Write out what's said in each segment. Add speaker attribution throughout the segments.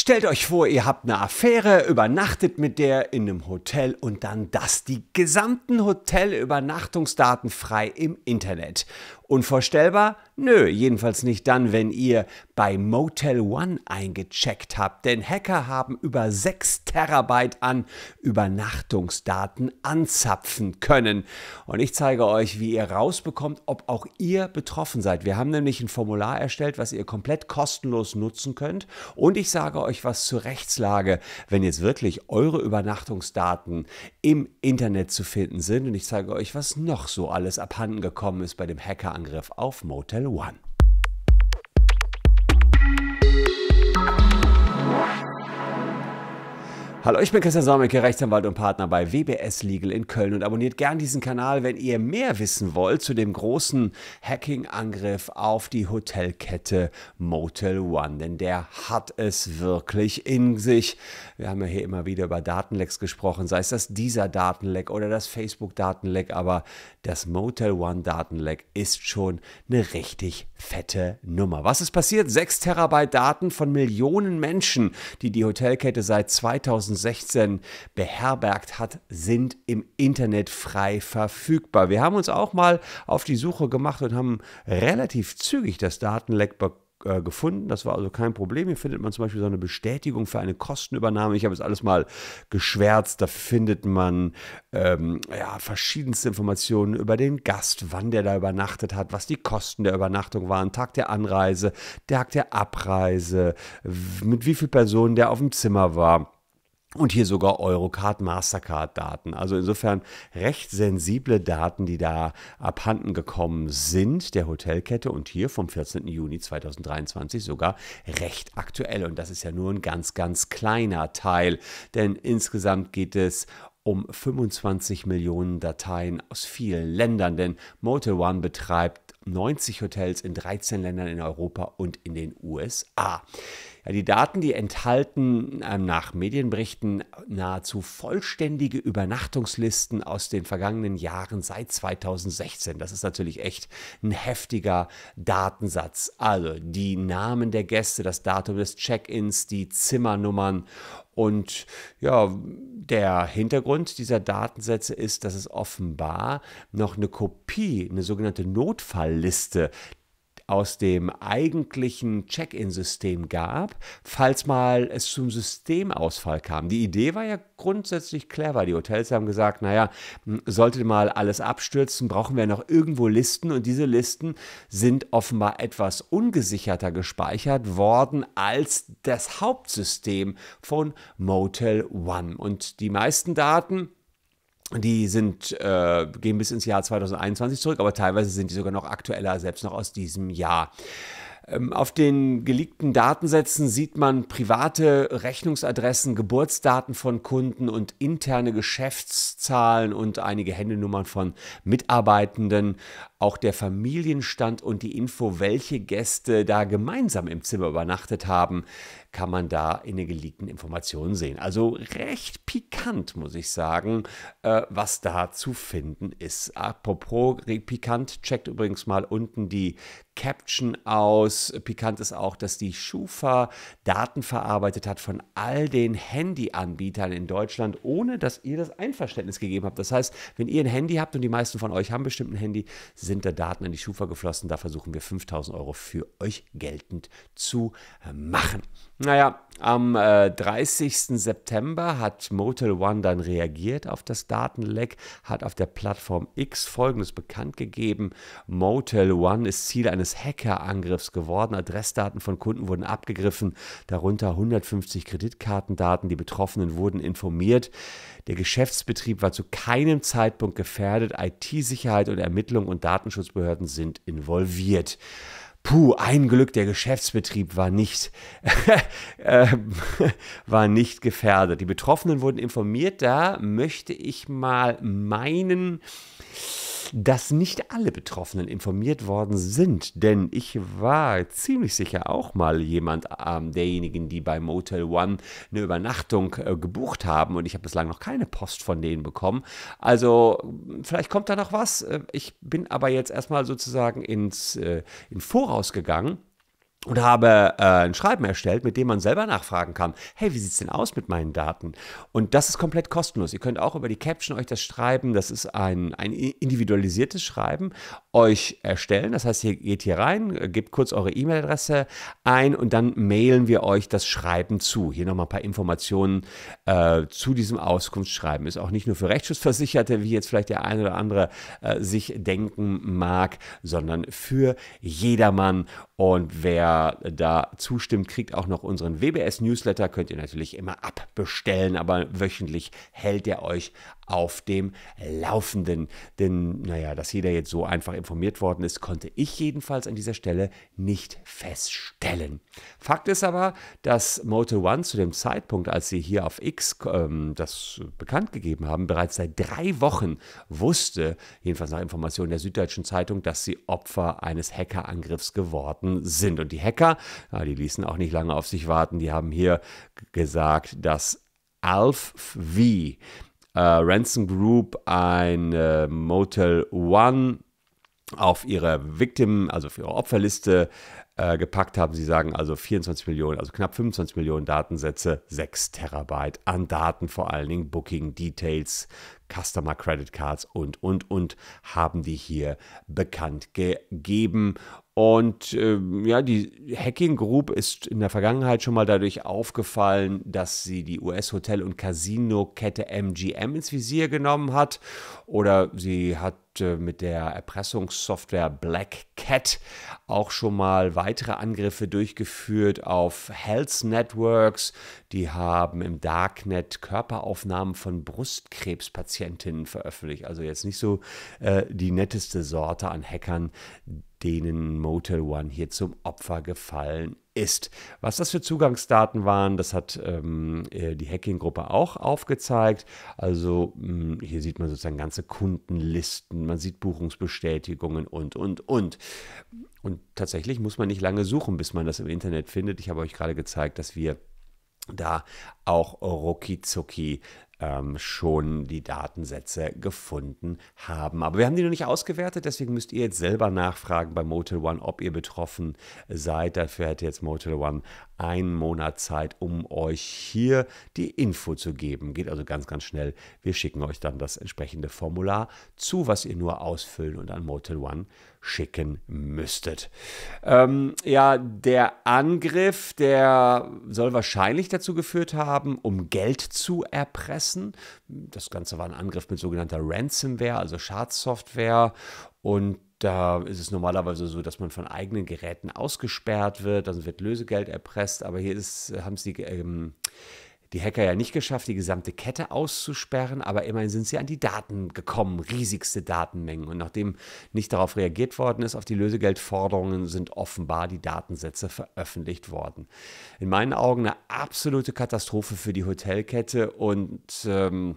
Speaker 1: Stellt euch vor, ihr habt eine Affäre, übernachtet mit der in einem Hotel und dann das, die gesamten Hotelübernachtungsdaten frei im Internet. Unvorstellbar? Nö, jedenfalls nicht dann, wenn ihr bei Motel One eingecheckt habt, denn Hacker haben über 6 Terabyte an Übernachtungsdaten anzapfen können. Und ich zeige euch, wie ihr rausbekommt, ob auch ihr betroffen seid. Wir haben nämlich ein Formular erstellt, was ihr komplett kostenlos nutzen könnt. Und ich sage euch was zur Rechtslage, wenn jetzt wirklich eure Übernachtungsdaten im Internet zu finden sind. Und ich zeige euch, was noch so alles abhanden gekommen ist bei dem Hacker Terrorangriff auf Motel One. Hallo, ich bin Christian Solmecke, Rechtsanwalt und Partner bei WBS Legal in Köln und abonniert gern diesen Kanal, wenn ihr mehr wissen wollt zu dem großen Hacking-Angriff auf die Hotelkette Motel One, denn der hat es wirklich in sich. Wir haben ja hier immer wieder über Datenlecks gesprochen, sei es das dieser Datenleck oder das Facebook-Datenleck, aber das Motel One-Datenleck ist schon eine richtig fette Nummer. Was ist passiert? 6 Terabyte Daten von Millionen Menschen, die die Hotelkette seit 2000 2016 beherbergt hat, sind im Internet frei verfügbar. Wir haben uns auch mal auf die Suche gemacht und haben relativ zügig das Datenleck bekommen äh, gefunden. Das war also kein Problem. Hier findet man zum Beispiel so eine Bestätigung für eine Kostenübernahme. Ich habe es alles mal geschwärzt. Da findet man ähm, ja, verschiedenste Informationen über den Gast, wann der da übernachtet hat, was die Kosten der Übernachtung waren, Tag der Anreise, Tag der Abreise, mit wie vielen Personen der auf dem Zimmer war und hier sogar Eurocard, Mastercard-Daten. Also insofern recht sensible Daten, die da abhanden gekommen sind der Hotelkette und hier vom 14. Juni 2023 sogar recht aktuell. Und das ist ja nur ein ganz, ganz kleiner Teil, denn insgesamt geht es um 25 Millionen Dateien aus vielen Ländern, denn Motel One betreibt 90 Hotels in 13 Ländern in Europa und in den USA. Ja, die Daten, die enthalten äh, nach Medienberichten nahezu vollständige Übernachtungslisten aus den vergangenen Jahren seit 2016. Das ist natürlich echt ein heftiger Datensatz. Also die Namen der Gäste, das Datum des Check-ins, die Zimmernummern und ja, der Hintergrund dieser Datensätze ist, dass es offenbar noch eine Kopie, eine sogenannte Notfallliste aus dem eigentlichen Check-in-System gab, falls mal es zum Systemausfall kam. Die Idee war ja grundsätzlich clever. Die Hotels haben gesagt, naja, sollte mal alles abstürzen, brauchen wir noch irgendwo Listen und diese Listen sind offenbar etwas ungesicherter gespeichert worden als das Hauptsystem von Motel One. Und die meisten Daten die sind, äh, gehen bis ins Jahr 2021 zurück, aber teilweise sind die sogar noch aktueller, selbst noch aus diesem Jahr. Ähm, auf den geleakten Datensätzen sieht man private Rechnungsadressen, Geburtsdaten von Kunden und interne Geschäftszahlen und einige Händenummern von Mitarbeitenden, auch der Familienstand und die Info, welche Gäste da gemeinsam im Zimmer übernachtet haben, kann man da in den geleakten Informationen sehen. Also recht pikant, muss ich sagen, äh, was da zu finden ist. Apropos pikant, checkt übrigens mal unten die Caption aus. Pikant ist auch, dass die Schufa Daten verarbeitet hat von all den Handyanbietern in Deutschland, ohne dass ihr das Einverständnis gegeben habt. Das heißt, wenn ihr ein Handy habt und die meisten von euch haben bestimmt ein Handy, sind da Daten in die Schufa geflossen. Da versuchen wir 5000 Euro für euch geltend zu machen. Naja, am äh, 30. September hat Motel One dann reagiert auf das Datenleck, hat auf der Plattform X folgendes bekannt gegeben: Motel One ist Ziel eines Hackerangriffs geworden. Adressdaten von Kunden wurden abgegriffen, darunter 150 Kreditkartendaten. Die Betroffenen wurden informiert. Der Geschäftsbetrieb war zu keinem Zeitpunkt gefährdet. IT-Sicherheit und Ermittlungen und Datenschutzbehörden sind involviert. Puh, ein Glück, der Geschäftsbetrieb war nicht, ähm, war nicht gefährdet. Die Betroffenen wurden informiert. Da möchte ich mal meinen, dass nicht alle Betroffenen informiert worden sind, denn ich war ziemlich sicher auch mal jemand ähm, derjenigen, die bei Motel One eine Übernachtung äh, gebucht haben und ich habe bislang noch keine Post von denen bekommen. Also vielleicht kommt da noch was. Äh, ich bin aber jetzt erstmal sozusagen ins äh, in Voraus gegangen und habe äh, ein Schreiben erstellt, mit dem man selber nachfragen kann, hey, wie sieht es denn aus mit meinen Daten? Und das ist komplett kostenlos. Ihr könnt auch über die Caption euch das schreiben, das ist ein, ein individualisiertes Schreiben, euch erstellen. Das heißt, ihr geht hier rein, äh, gebt kurz eure E-Mail-Adresse ein und dann mailen wir euch das Schreiben zu. Hier nochmal ein paar Informationen äh, zu diesem Auskunftsschreiben. Ist auch nicht nur für Rechtsschutzversicherte, wie jetzt vielleicht der eine oder andere äh, sich denken mag, sondern für jedermann. Und wer da, zustimmt, kriegt auch noch unseren WBS-Newsletter. Könnt ihr natürlich immer abbestellen, aber wöchentlich hält er euch auf dem Laufenden. Denn, naja, dass jeder jetzt so einfach informiert worden ist, konnte ich jedenfalls an dieser Stelle nicht feststellen. Fakt ist aber, dass Moto One zu dem Zeitpunkt, als sie hier auf X ähm, das bekannt gegeben haben, bereits seit drei Wochen wusste, jedenfalls nach Informationen der Süddeutschen Zeitung, dass sie Opfer eines Hackerangriffs geworden sind. Und die die Hacker, ja, die ließen auch nicht lange auf sich warten, die haben hier gesagt, dass Alf V, äh, Ransom Group, ein äh, Motel One auf ihre Victim, also für ihre Opferliste äh, gepackt haben. Sie sagen also 24 Millionen, also knapp 25 Millionen Datensätze, 6 Terabyte an Daten, vor allen Dingen Booking, Details, Customer Credit Cards und, und, und haben die hier bekannt gegeben. Und äh, ja, die Hacking Group ist in der Vergangenheit schon mal dadurch aufgefallen, dass sie die US-Hotel- und Casino-Kette MGM ins Visier genommen hat. Oder sie hat äh, mit der Erpressungssoftware Black Cat auch schon mal weitere Angriffe durchgeführt auf Health Networks. Die haben im Darknet Körperaufnahmen von Brustkrebspatientinnen veröffentlicht. Also jetzt nicht so äh, die netteste Sorte an Hackern, denen Motel One hier zum Opfer gefallen ist. Was das für Zugangsdaten waren, das hat ähm, äh, die Hacking-Gruppe auch aufgezeigt. Also mh, hm, hier sieht man sozusagen ganze Kundenlisten, man sieht Buchungsbestätigungen und, und, und. Und tatsächlich muss man nicht lange suchen, bis man das im Internet findet. Ich habe euch gerade gezeigt, dass wir da auch ruckizucki ähm, schon die Datensätze gefunden haben. Aber wir haben die noch nicht ausgewertet, deswegen müsst ihr jetzt selber nachfragen bei Motel One, ob ihr betroffen seid. Dafür hätte jetzt Motel One einen Monat Zeit, um euch hier die Info zu geben. Geht also ganz, ganz schnell. Wir schicken euch dann das entsprechende Formular zu, was ihr nur ausfüllen und an Motel One schicken müsstet. Ähm, ja, der Angriff, der soll wahrscheinlich dazu geführt haben, um Geld zu erpressen. Das Ganze war ein Angriff mit sogenannter Ransomware, also Schadsoftware. Und da ist es normalerweise so, dass man von eigenen Geräten ausgesperrt wird, dann wird Lösegeld erpresst, aber hier ist, haben sie ähm, die Hacker ja nicht geschafft, die gesamte Kette auszusperren, aber immerhin sind sie an die Daten gekommen, riesigste Datenmengen. Und nachdem nicht darauf reagiert worden ist, auf die Lösegeldforderungen sind offenbar die Datensätze veröffentlicht worden. In meinen Augen eine absolute Katastrophe für die Hotelkette und ähm,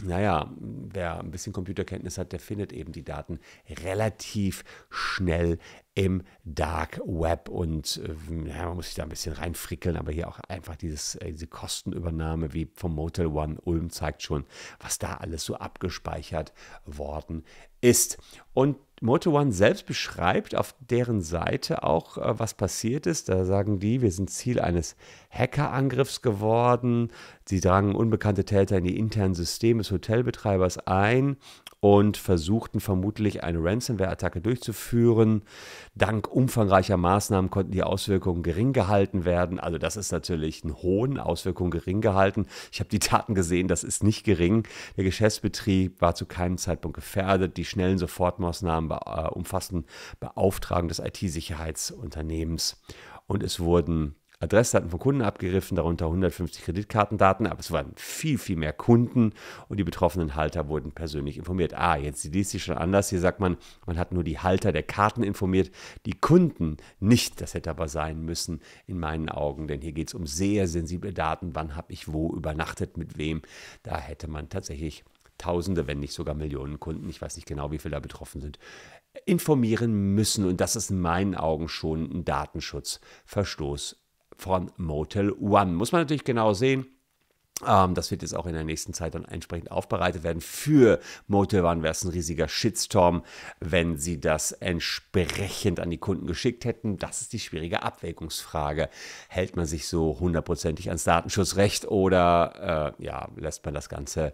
Speaker 1: naja, wer ein bisschen Computerkenntnis hat, der findet eben die Daten relativ schnell im Dark Web. Und äh, ja, man muss sich da ein bisschen reinfrickeln, aber hier auch einfach dieses, äh, diese Kostenübernahme wie vom Motel One Ulm zeigt schon, was da alles so abgespeichert worden ist. Und Moto One selbst beschreibt auf deren Seite auch, äh, was passiert ist. Da sagen die, wir sind Ziel eines Hackerangriffs geworden. Sie drangen unbekannte Täter in die internen Systeme des Hotelbetreibers ein und versuchten vermutlich eine Ransomware-Attacke durchzuführen. Dank umfangreicher Maßnahmen konnten die Auswirkungen gering gehalten werden. Also das ist natürlich einen hohen Auswirkungen gering gehalten. Ich habe die Taten gesehen, das ist nicht gering. Der Geschäftsbetrieb war zu keinem Zeitpunkt gefährdet. Die schnellen Sofortmaßnahmen äh, umfassenden Beauftragung des IT-Sicherheitsunternehmens. Und es wurden Adressdaten von Kunden abgeriffen, darunter 150 Kreditkartendaten, aber es waren viel, viel mehr Kunden und die betroffenen Halter wurden persönlich informiert. Ah, jetzt liest sich schon anders. Hier sagt man, man hat nur die Halter der Karten informiert, die Kunden nicht. Das hätte aber sein müssen in meinen Augen, denn hier geht es um sehr sensible Daten. Wann habe ich wo übernachtet, mit wem? Da hätte man tatsächlich Tausende, wenn nicht sogar Millionen Kunden, ich weiß nicht genau, wie viele da betroffen sind, informieren müssen. Und das ist in meinen Augen schon ein Datenschutzverstoß von Motel One. Muss man natürlich genau sehen. Ähm, das wird jetzt auch in der nächsten Zeit dann entsprechend aufbereitet werden. Für Motel One wäre es ein riesiger Shitstorm, wenn sie das entsprechend an die Kunden geschickt hätten. Das ist die schwierige Abwägungsfrage. Hält man sich so hundertprozentig ans Datenschutzrecht oder äh, ja, lässt man das Ganze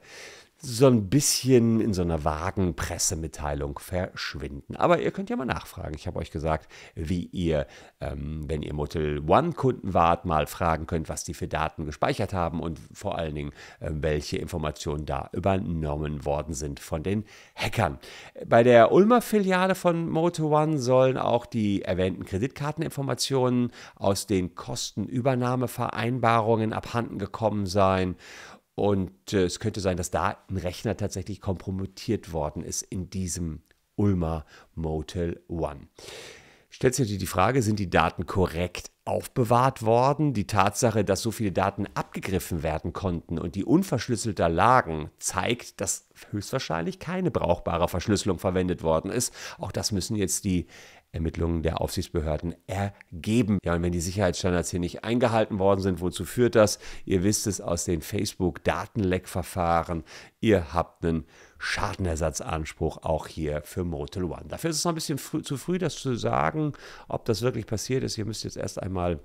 Speaker 1: so ein bisschen in so einer vagen Pressemitteilung verschwinden. Aber ihr könnt ja mal nachfragen. Ich habe euch gesagt, wie ihr, ähm, wenn ihr Motel One-Kunden wart, mal fragen könnt, was die für Daten gespeichert haben und vor allen Dingen, äh, welche Informationen da übernommen worden sind von den Hackern. Bei der Ulmer Filiale von Motel One sollen auch die erwähnten Kreditkarteninformationen aus den Kostenübernahmevereinbarungen abhanden gekommen sein und äh, es könnte sein, dass da ein Rechner tatsächlich kompromittiert worden ist in diesem Ulmer Motel One. Stellt sich natürlich die Frage, sind die Daten korrekt aufbewahrt worden. Die Tatsache, dass so viele Daten abgegriffen werden konnten und die unverschlüsselter lagen, zeigt, dass höchstwahrscheinlich keine brauchbare Verschlüsselung verwendet worden ist. Auch das müssen jetzt die Ermittlungen der Aufsichtsbehörden ergeben. Ja, und wenn die Sicherheitsstandards hier nicht eingehalten worden sind, wozu führt das? Ihr wisst es aus den Facebook-Datenleckverfahren. Ihr habt einen Schadenersatzanspruch auch hier für Motel One. Dafür ist es noch ein bisschen frü zu früh, das zu sagen, ob das wirklich passiert ist. Ihr müsst jetzt erst einmal mal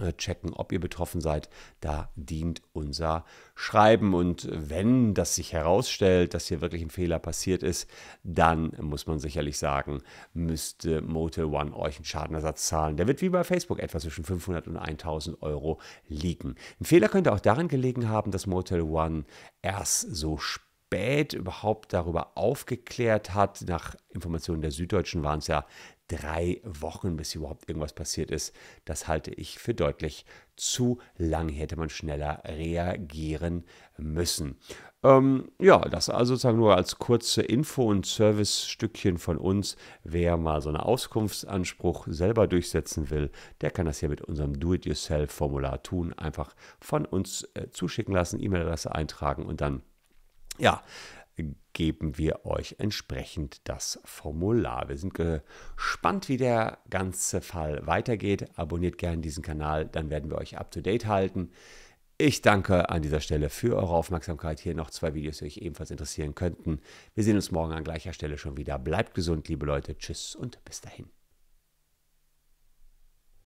Speaker 1: äh, checken, ob ihr betroffen seid. Da dient unser Schreiben. Und wenn das sich herausstellt, dass hier wirklich ein Fehler passiert ist, dann muss man sicherlich sagen, müsste Motel One euch einen Schadenersatz zahlen. Der wird wie bei Facebook etwa zwischen 500 und 1000 Euro liegen. Ein Fehler könnte auch daran gelegen haben, dass Motel One erst so spät überhaupt darüber aufgeklärt hat. Nach Informationen der Süddeutschen waren es ja drei Wochen, bis überhaupt irgendwas passiert ist. Das halte ich für deutlich zu lang. Hier hätte man schneller reagieren müssen. Ähm, ja, das also sozusagen nur als kurze Info- und Service-Stückchen von uns. Wer mal so einen Auskunftsanspruch selber durchsetzen will, der kann das hier mit unserem Do-it-yourself-Formular tun. Einfach von uns äh, zuschicken lassen, E-Mail-Adresse eintragen und dann ja, geben wir euch entsprechend das Formular. Wir sind gespannt, wie der ganze Fall weitergeht. Abonniert gerne diesen Kanal, dann werden wir euch up-to-date halten. Ich danke an dieser Stelle für eure Aufmerksamkeit. Hier noch zwei Videos, die euch ebenfalls interessieren könnten. Wir sehen uns morgen an gleicher Stelle schon wieder. Bleibt gesund, liebe Leute. Tschüss und bis dahin.